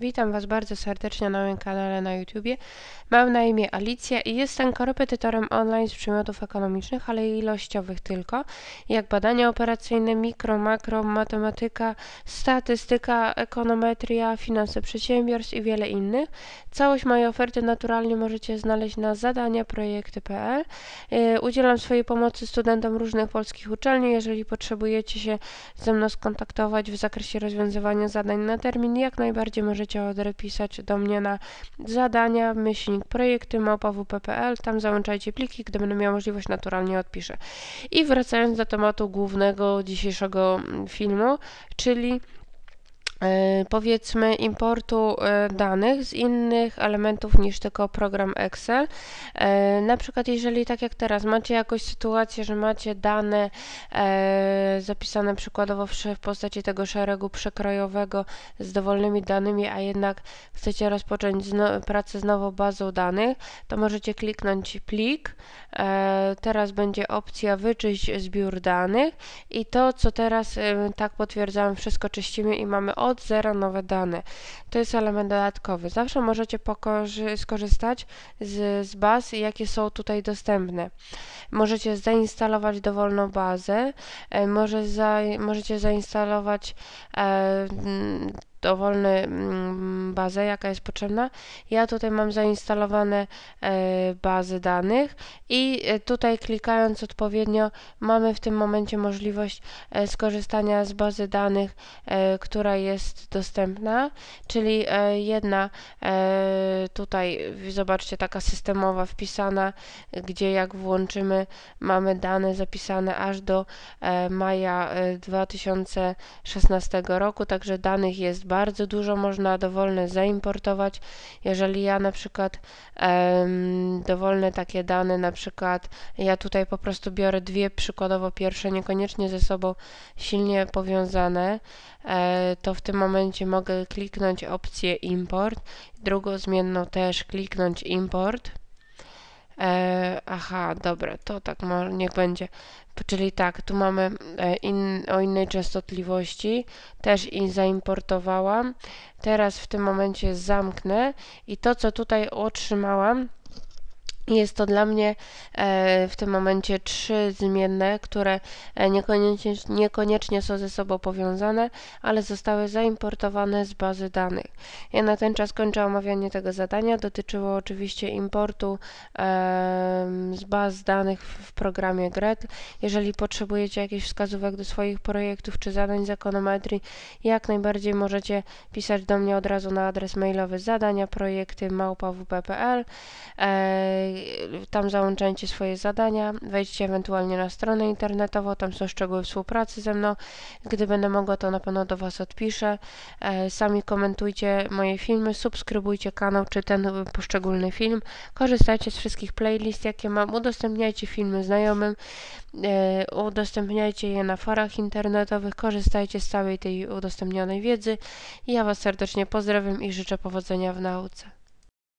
Witam Was bardzo serdecznie na moim kanale na YouTubie. Mam na imię Alicja i jestem korepetytorem online z przymiotów ekonomicznych, ale ilościowych tylko, jak badania operacyjne, mikro, makro, matematyka, statystyka, ekonometria, finanse przedsiębiorstw i wiele innych. Całość mojej oferty naturalnie możecie znaleźć na zadaniaprojekty.pl. Y, udzielam swojej pomocy studentom różnych polskich uczelni. Jeżeli potrzebujecie się ze mną skontaktować w zakresie rozwiązywania zadań na termin, jak najbardziej możecie możecie odrepisać do mnie na zadania, myślnik, projekty, małpa.wp.pl. Tam załączajcie pliki, gdy będę miała możliwość, naturalnie odpiszę. I wracając do tematu głównego dzisiejszego mm, filmu, czyli E, powiedzmy importu e, danych z innych elementów niż tylko program Excel. E, na przykład jeżeli tak jak teraz macie jakąś sytuację, że macie dane zapisane przykładowo w postaci tego szeregu przekrojowego z dowolnymi danymi, a jednak chcecie rozpocząć pracę z nową bazą danych, to możecie kliknąć plik. Teraz będzie opcja wyczyść zbiór danych i to co teraz tak potwierdzam, wszystko czyścimy i mamy od zera nowe dane. To jest element dodatkowy. Zawsze możecie skorzystać z, z baz, jakie są tutaj dostępne. Możecie zainstalować dowolną bazę, e, może za, możecie zainstalować e, dowolny mm, bazę, jaka jest potrzebna. Ja tutaj mam zainstalowane e, bazy danych i e, tutaj klikając odpowiednio mamy w tym momencie możliwość e, skorzystania z bazy danych, która jest dostępna, czyli jedna tutaj, zobaczcie, taka systemowa wpisana, gdzie jak włączymy, mamy dane zapisane aż do maja 2016 roku, także danych jest bardzo bardzo dużo można dowolne zaimportować. Jeżeli ja na przykład dowolne takie dane, na przykład ja tutaj po prostu biorę dwie przykładowo pierwsze, niekoniecznie ze sobą silnie powiązane, e, to w tym momencie mogę kliknąć opcję import, drugą zmienną też kliknąć import E, aha, dobra, to tak, niech będzie. Czyli tak, tu mamy e, in, o innej częstotliwości, też i zaimportowałam. Teraz w tym momencie zamknę i to, co tutaj otrzymałam, jest to dla mnie e, w tym momencie trzy zmienne, które e, niekoniecznie, niekoniecznie są ze sobą powiązane, ale zostały zaimportowane z bazy danych. Ja na ten czas kończę omawianie tego zadania. Dotyczyło oczywiście importu e, z baz danych w programie GRED. Jeżeli potrzebujecie jakichś wskazówek do swoich projektów czy zadań z ekonometrii, jak najbardziej możecie pisać do mnie od razu na adres mailowy zadania projekty małpa.wp.pl tam załączajcie swoje zadania, wejdźcie ewentualnie na stronę internetową, tam są szczegóły współpracy ze mną. Gdy będę mogła, to na pewno do Was odpiszę. E, sami komentujcie moje filmy, subskrybujcie kanał czy ten poszczególny film. Korzystajcie z wszystkich playlist, jakie mam, udostępniajcie filmy znajomym, e, udostępniajcie je na forach internetowych, korzystajcie z całej tej udostępnionej wiedzy. Ja Was serdecznie pozdrawiam i życzę powodzenia w nauce.